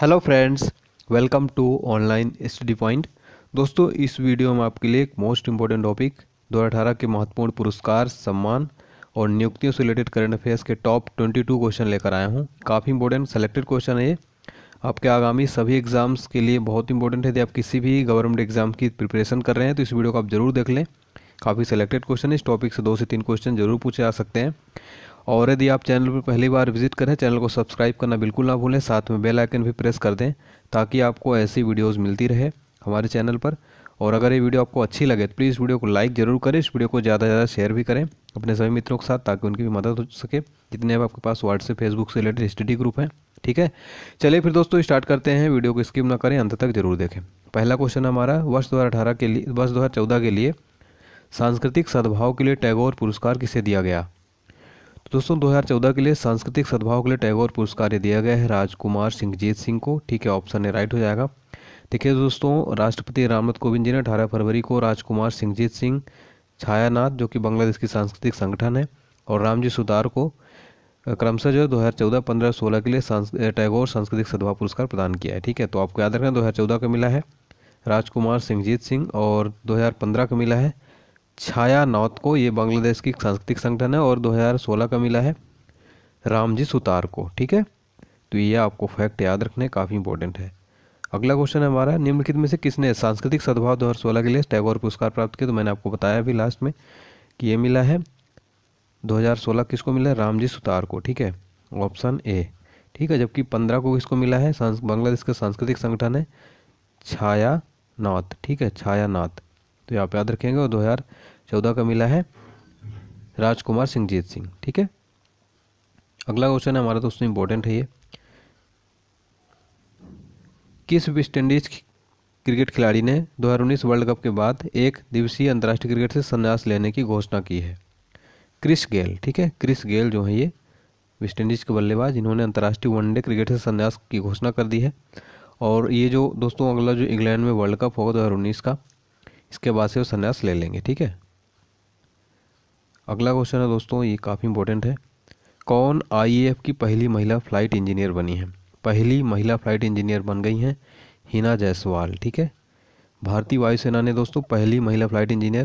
hello friends welcome to online study point दोस्तों इस video में आपके लिए एक मोस्ट इम्पोर्टेंट टॉपिक दो अठारह के महत्वपूर्ण पुरस्कार सम्मान और नियुक्तियों से रिलेटेड करंट अफेयर्स के टॉप ट्वेंटी टू क्वेश्चन लेकर आया हूँ काफ़ी इंपॉर्टेंट सेलेक्टेड क्वेश्चन है ये आपके आगामी सभी एग्ज़ाम्स के लिए बहुत इंपॉर्टेंट है यदि आप किसी भी गवर्नमेंट एग्ज़ाम की प्रिपरेशन कर रहे हैं तो इस वीडियो को आप ज़रूर देख लें काफ़ी सेलेक्टेड क्वेश्चन है इस टॉपिक से दो से तीन क्वेश्चन जरूर पूछे जा सकते हैं और यदि आप चैनल पर पहली बार विजिट करें चैनल को सब्सक्राइब करना बिल्कुल ना भूलें साथ में बेल आइकन भी प्रेस कर दें ताकि आपको ऐसी वीडियोज़ मिलती रहे हमारे चैनल पर और अगर ये वीडियो आपको अच्छी लगे तो प्लीज़ वीडियो को लाइक ज़रूर करें इस वीडियो को ज़्यादा से ज़्यादा शेयर भी करें अपने सभी मित्रों के साथ ताकि उनकी भी मदद हो सके जितने अब आपके पास व्हाट्सएप फेसबुक से रिलेटेड स्टडी ग्रुप हैं ठीक है चलिए फिर दोस्तों स्टार्ट करते हैं वीडियो को स्किप ना करें अंत तक जरूर देखें पहला क्वेश्चन हमारा वर्ष दो के लिए वर्ष दो के लिए सांस्कृतिक सद्भाव के लिए टैगोर पुरस्कार किसे दिया गया दोस्तों 2014 के लिए सांस्कृतिक सद्भाव के लिए टैगोर पुरस्कार ये दिया गया है राजकुमार सिंहजीत सिंह को ठीक है ऑप्शन है राइट हो जाएगा देखिए दोस्तों राष्ट्रपति रामनाथ कोविंद जी ने अठारह फरवरी को राजकुमार सिंहजीत सिंह छायानाथ जो कि बांग्लादेश की सांस्कृतिक संगठन है और रामजी सुधार को क्रमशः जो है दो हज़ार चौदह पंद्रह सोलह के लिए टैगोर सांस्कृतिक सद्भाव पुरस्कार प्रदान किया है ठीक है तो आपको याद रखना दो हज़ार चौदह का मिला है राजकुमार सिंहजीत सिंह और दो हज़ार पंद्रह का मिला है छाया नौत को ये बांग्लादेश की सांस्कृतिक संगठन है और 2016 का मिला है रामजी सुतार को ठीक है तो ये आपको फैक्ट याद रखने काफ़ी इंपॉर्टेंट है अगला क्वेश्चन है हमारा निम्नलिखित में से किसने सांस्कृतिक सद्भाव 2016 के लिए टैगोर पुरस्कार प्राप्त किया तो मैंने आपको बताया अभी लास्ट में कि ये मिला है 2016 किसको मिला है रामजी सुतार को ठीक है ऑप्शन ए ठीक है जबकि पंद्रह को किसको मिला है बांग्लादेश का सांस्कृतिक संगठन है छाया नाथ ठीक है छाया नाथ तो आप याद रखेंगे और दो हज़ार चौदह का मिला है राजकुमार सिंहजीत सिंह ठीक है अगला क्वेश्चन हमारा दोस्तों इम्पोर्टेंट है ये किस वेस्ट इंडीज क्रिकेट खिलाड़ी ने 2019 वर्ल्ड कप के बाद एक दिवसीय अंतर्राष्ट्रीय क्रिकेट से संन्यास लेने की घोषणा की है क्रिस गेल ठीक है क्रिस गेल जो है ये वेस्ट इंडीज़ के बल्लेबाज इन्होंने अंतर्राष्ट्रीय वनडे क्रिकेट से संन्यास की घोषणा कर दी है और ये जो दोस्तों अगला जो इंग्लैंड में वर्ल्ड कप होगा दो हज़ार उन्नीस का इसके बाद से वो संन्यास ले लेंगे ठीक है अगला क्वेश्चन है दोस्तों ये काफ़ी इंपॉर्टेंट है कौन आई की पहली महिला फ़्लाइट इंजीनियर बनी है पहली महिला फ़्लाइट इंजीनियर बन गई हैं हिना जायसवाल ठीक है भारतीय वायुसेना ने दोस्तों पहली महिला flight engineer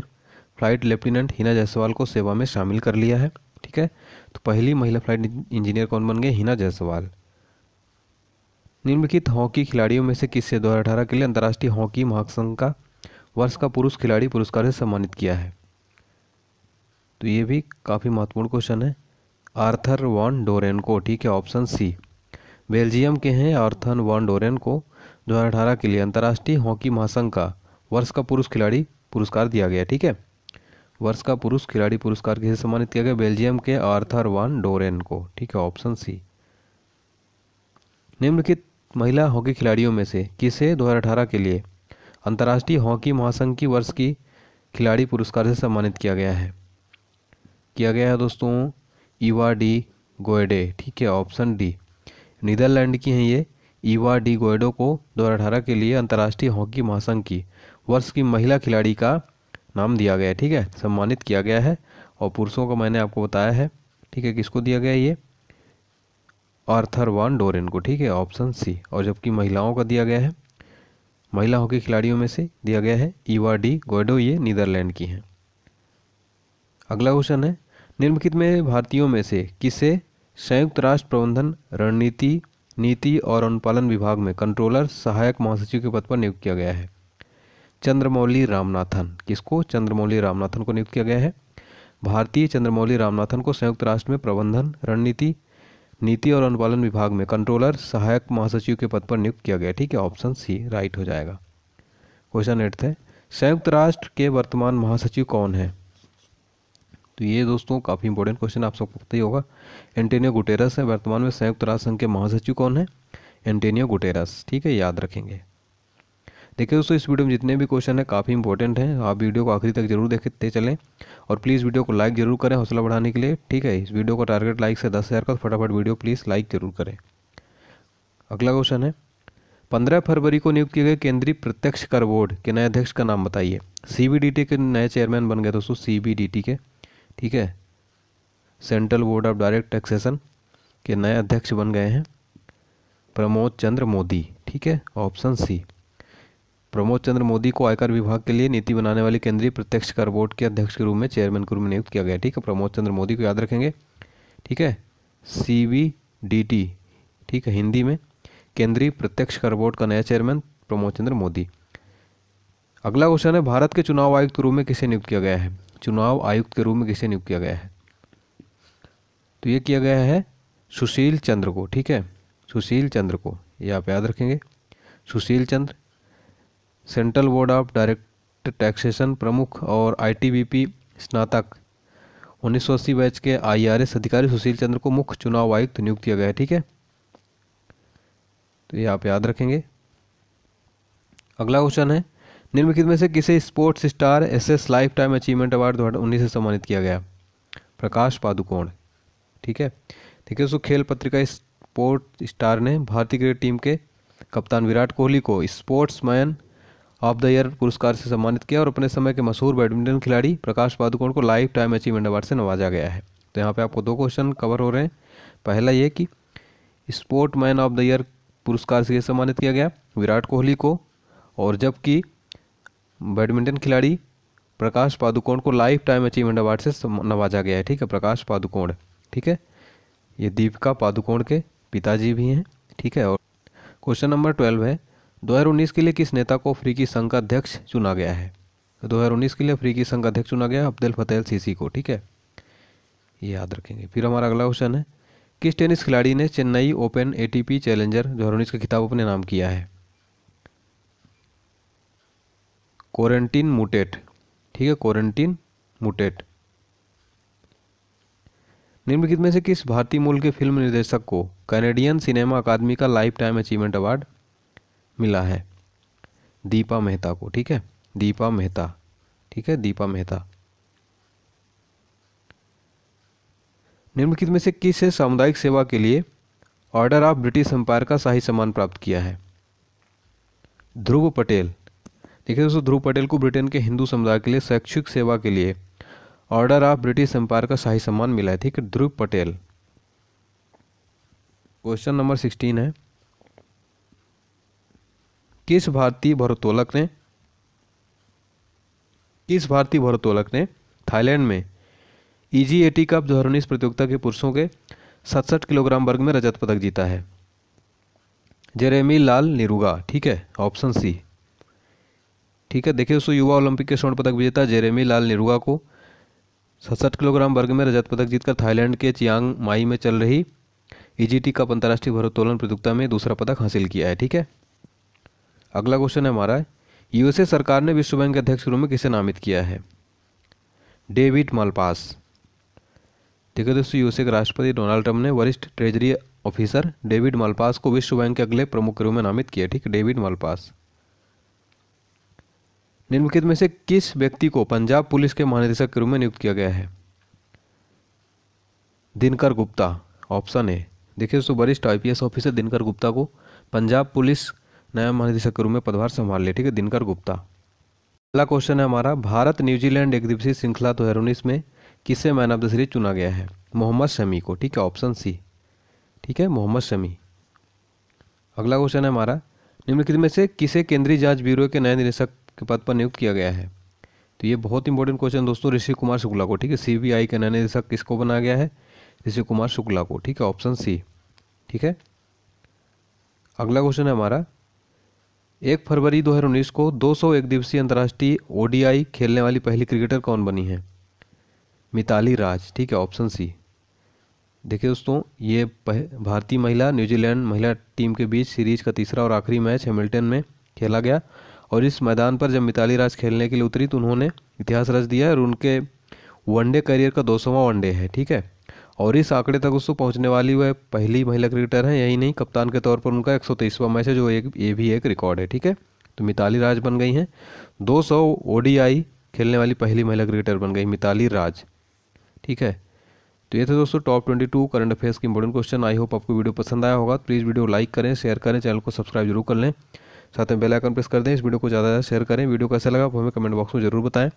flight lieutenant Hina Jaiswal को सेवा में शामिल कर लिया है ठीक है तो पहली महिला फ़्लाइट इंजीनियर कौन बन गए हिना जायसवाल निम्नलिखित हॉकी खिलाड़ियों में से किससे दो हज़ार अठारह के लिए अंतर्राष्ट्रीय हॉकी महासंघ का वर्ष का पुरुष खिलाड़ी पुरस्कार से सम्मानित किया है तो ये भी काफ़ी महत्वपूर्ण क्वेश्चन है आर्थर वॉन डोरेन को ठीक है ऑप्शन सी बेल्जियम के हैं आर्थन वॉन डोरेन को दो के लिए अंतर्राष्ट्रीय हॉकी महासंघ का वर्ष का पुरुष खिलाड़ी पुरस्कार दिया गया ठीक है वर्ष का पुरुष खिलाड़ी पुरस्कार किसे सम्मानित किया गया बेल्जियम के आर्थर वान डोरेन को ठीक है ऑप्शन सी निम्नलिखित महिला हॉकी खिलाड़ियों में से किसे 2018 के लिए अंतर्राष्ट्रीय हॉकी महासंघ की वर्ष की खिलाड़ी पुरस्कार से सम्मानित किया गया है किया गया है दोस्तों ईवा डी गोयडे ठीक है ऑप्शन डी नीदरलैंड की हैं ये ईवा डी गोयडो को दो के लिए अंतर्राष्ट्रीय हॉकी महासंघ की वर्ष की महिला खिलाड़ी का नाम दिया गया है ठीक है सम्मानित किया गया है और पुरुषों का मैंने आपको बताया है ठीक है किसको दिया गया ये आर्थर वान डोरेन को ठीक है ऑप्शन सी और जबकि महिलाओं का दिया गया है महिला हॉकी खिलाड़ियों में से दिया गया है ईवा डी गोडो ये नीदरलैंड की हैं अगला क्वेश्चन है निम्नलिखित में भारतीयों में से किसे संयुक्त राष्ट्र प्रबंधन रणनीति नीति और अनुपालन विभाग में कंट्रोलर सहायक महासचिव के पद पर नियुक्त किया गया है चंद्रमौली रामनाथन किसको चंद्रमौली रामनाथन को नियुक्त किया गया है भारतीय चंद्रमौली रामनाथन को संयुक्त राष्ट्र में प्रबंधन रणनीति नीति और अनुपालन विभाग में कंट्रोलर सहायक महासचिव के पद पर नियुक्त किया गया ठीक है ऑप्शन सी राइट हो जाएगा क्वेश्चन एट है संयुक्त राष्ट्र के वर्तमान महासचिव कौन है तो ये दोस्तों काफ़ी इंपॉर्टेंट क्वेश्चन आप सबको पता ही होगा एंटेनियो गुटेरस है वर्तमान में संयुक्त राष्ट्र संघ के महासचिव कौन है एंटेनियो गुटेरस ठीक है याद रखेंगे देखिए दोस्तों इस वीडियो में जितने भी क्वेश्चन है काफ़ी इंपॉर्टेंट हैं आप वीडियो को आखिरी तक जरूर देखते चलें और प्लीज़ वीडियो को लाइक जरूर करें हौसला बढ़ाने के लिए ठीक है इस वीडियो का टारगेट लाइक से दस हज़ार का फटाफट वीडियो प्लीज़ लाइक जरूर करें अगला क्वेश्चन है पंद्रह फरवरी को नियुक्त किए गए केंद्रीय प्रत्यक्ष कर बोर्ड के नए अध्यक्ष का नाम बताइए सी के नए चेयरमैन बन गए दोस्तों सी के ठीक है central board of direct taxation के नए अध्यक्ष बन गए हैं प्रमोद चंद्र मोदी ठीक है ऑप्शन सी प्रमोद चंद्र मोदी को आयकर विभाग के लिए नीति बनाने वाली केंद्रीय प्रत्यक्ष कर बोर्ड के अध्यक्ष के रूप में चेयरमैन के रूप में नियुक्त किया गया ठीक है प्रमोद चंद्र मोदी को याद रखेंगे ठीक है सी बी डी टी ठीक है हिंदी में केंद्रीय प्रत्यक्ष कर बोर्ड का नया चेयरमैन प्रमोद चंद्र मोदी अगला क्वेश्चन है भारत के चुनाव आयुक्त के रूप में किसे नियुक्त किया गया है चुनाव आयुक्त के रूप में किसे नियुक्त किया गया है तो ये किया गया है सुशील चंद्र को ठीक है सुशील चंद्र को ये आप याद रखेंगे Sushil Chandra central board of direct taxation प्रमुख और आईटीबीपी स्नातक उन्नीस सौ अस्सी बैच के आईआरएस अधिकारी सुशील चंद्र को मुख्य चुनाव आयुक्त नियुक्त किया गया है ठीक है तो ये आप याद रखेंगे अगला क्वेश्चन है निम्नलिखित में से किसे sports star S S lifetime achievement award दो हज़ार उन्नीस से सम्मानित किया गया प्रकाश पादुकोण ठीक है देखिए उसको खेल पत्रिका स्पोर्ट स्टार ने भारतीय क्रिकेट टीम के कप्तान विराट कोहली को sportsman of the year पुरस्कार से सम्मानित किया और अपने समय के मशहूर बैडमिंटन खिलाड़ी प्रकाश पादुकोण को लाइफ टाइम अचीवमेंट अवार्ड से नवाजा गया है तो यहाँ पे आपको दो क्वेश्चन कवर हो रहे हैं पहला ये कि sport man of the year पुरस्कार से सम्मानित किया गया विराट कोहली को और जबकि बैडमिंटन खिलाड़ी प्रकाश पादुकोण को लाइफ टाइम अचीवमेंट अवार्ड से नवाजा गया है ठीक है प्रकाश पादुकोण ठीक है ये दीपिका पादुकोण के पिताजी भी हैं ठीक है और क्वेश्चन नंबर ट्वेल्व है 2019 के लिए किस नेता को अफ्रीकी संघ का अध्यक्ष चुना गया है तो उन्नीस के लिए अफ्रीकी संघ का अध्यक्ष चुना गया अब्दुल फतेह सीसी को ठीक है ये याद रखेंगे फिर हमारा अगला क्वेश्चन है किस टेनिस खिलाड़ी ने चेन्नई ओपन ए चैलेंजर दो का खिताब अपने नाम किया है क्वारंटीन मुटेट ठीक है क्वारंटीन मुटेट निम्नलिखित में से किस भारतीय मूल के फिल्म निर्देशक को कैनेडियन सिनेमा अकादमी का लाइफ टाइम अचीवमेंट अवार्ड मिला है दीपा मेहता को ठीक है दीपा मेहता ठीक है दीपा मेहता निम्नलिखित में से किस सामुदायिक सेवा के लिए ऑर्डर ऑफ ब्रिटिश एम्पायर का शाही सम्मान प्राप्त किया है ध्रुव पटेल देखिए दोस्तों ध्रुव पटेल को ब्रिटेन के हिंदू समुदाय के लिए शैक्षिक सेवा के लिए ऑर्डर ऑफ ब्रिटिश एम्पायर का शाही सम्मान मिला है ठीक है Dhruv Patel question number sixteen है किस भारतीय भरोत्तोलक ने किस भारतीय भरोत्तोलक ने थाईलैंड में ई जी एटी कप दो प्रतियोगिता के पुरुषों के सतसठ किलोग्राम वर्ग में रजत पदक जीता है जेरेमी लाल निरुगा ठीक है ऑप्शन सी ठीक है देखिए दोस्तों युवा ओलंपिक के स्वर्ण पदक विजेता जेरेमी लाल निरुगा को सतसठ किलोग्राम वर्ग में रजत पदक जीतकर थाईलैंड के चियांग माई में चल रही ईजीटी e कप अंतर्राष्ट्रीय भरोत्तोलन प्रतियोगिता में दूसरा पदक हासिल किया है ठीक है अगला क्वेश्चन है हमारा यूएसए सरकार ने विश्व बैंक के अध्यक्ष रूप में किसे नामित किया है डेविड मलपास ठीक है दोस्तों यूएसए के राष्ट्रपति डोनाल्ड ट्रंप ने वरिष्ठ ट्रेजरी ऑफिसर डेविड मलपास को विश्व बैंक के अगले प्रमुख के रूप में नामित किया ठीक डेविड मलपास निम्नलिखित में से किस व्यक्ति को पंजाब पुलिस के महानिदेशक के रूप में नियुक्त किया गया है दिनकर गुप्ता ऑप्शन ए देखिए दोस्तों वरिष्ठ आईपीएस ऑफिसर दिनकर गुप्ता को पंजाब पुलिस नया महानिदेशक के रूप में पदभार संभाल लिया ठीक है दिनकर गुप्ता अगला क्वेश्चन है हमारा भारत न्यूजीलैंड एक दिवसीय श्रृंखला दो तो हज़ार उन्नीस में किसे मैन ऑफ द सीरीज चुना गया है मोहम्मद शमी को ठीक है ऑप्शन सी ठीक है मोहम्मद शमी अगला क्वेश्चन है हमारा निम्नलिखित में से किसे केंद्रीय जांच ब्यूरो के नए निदेशक के पद पर नियुक्त किया गया है तो ये बहुत इंपॉर्टेंट क्वेश्चन दोस्तों ऋषि कुमार शुक्ला को ठीक है सीबीआई के नए निदेशक किसको बनाया गया है ऋषि कुमार शुक्ला को ठीक है ऑप्शन सी ठीक है अगला क्वेश्चन है हमारा एक फरवरी 2019 को सौ एक दिवसीय अंतर्राष्ट्रीय ओडीआई खेलने वाली पहली क्रिकेटर कौन बनी है मिताली राज ठीक है ऑप्शन सी देखिए दोस्तों ये भारतीय महिला न्यूजीलैंड महिला टीम के बीच सीरीज का तीसरा और आखिरी मैच हैमिल्टन में खेला गया और इस मैदान पर जब मिताली राज खेलने के लिए उतरी तो उन्होंने इतिहास रच दिया और उनके वनडे करियर का दो वनडे है ठीक है और इस आंकड़े तक उसको पहुंचने वाली वह पहली महिला क्रिकेटर हैं यही नहीं कप्तान के तौर पर उनका एक सौ तेईसवा मैच है जो एक ये भी एक रिकॉर्ड है ठीक है तो मिताली राज बन गई हैं 200 आई खेलने वाली पहली महिला क्रिकेटर बन गई मिताली राज ठीक है तो ये थे दोस्तों top twenty two current affairs के इंपॉर्टेंट क्वेश्चन आई होप आपको वीडियो पसंद आया होगा प्लीज़ वीडियो लाइक करें शेयर करें चैनल को सब्सक्राइब जरूर कर लें साथ में बेल आइकन प्रेस कर दें इस वीडियो को ज़्यादा ज़्यादा शेयर करें वीडियो कैसा लगा आप हमें कमेंट बॉक्स में जरूर बताएं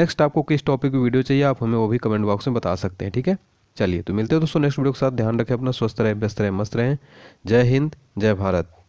नेक्स्ट आपको किस टॉपिक की वीडियो चाहिए आप हमें वो भी कमेंट बॉक्स में बता सकते हैं ठीक है चलिए तो मिलते हैं दोस्तों नेक्स्ट वीडियो के साथ ध्यान रखें अपना स्वस्थ रहें व्यस्त रहें मस्त रहें जय हिंद जय भारत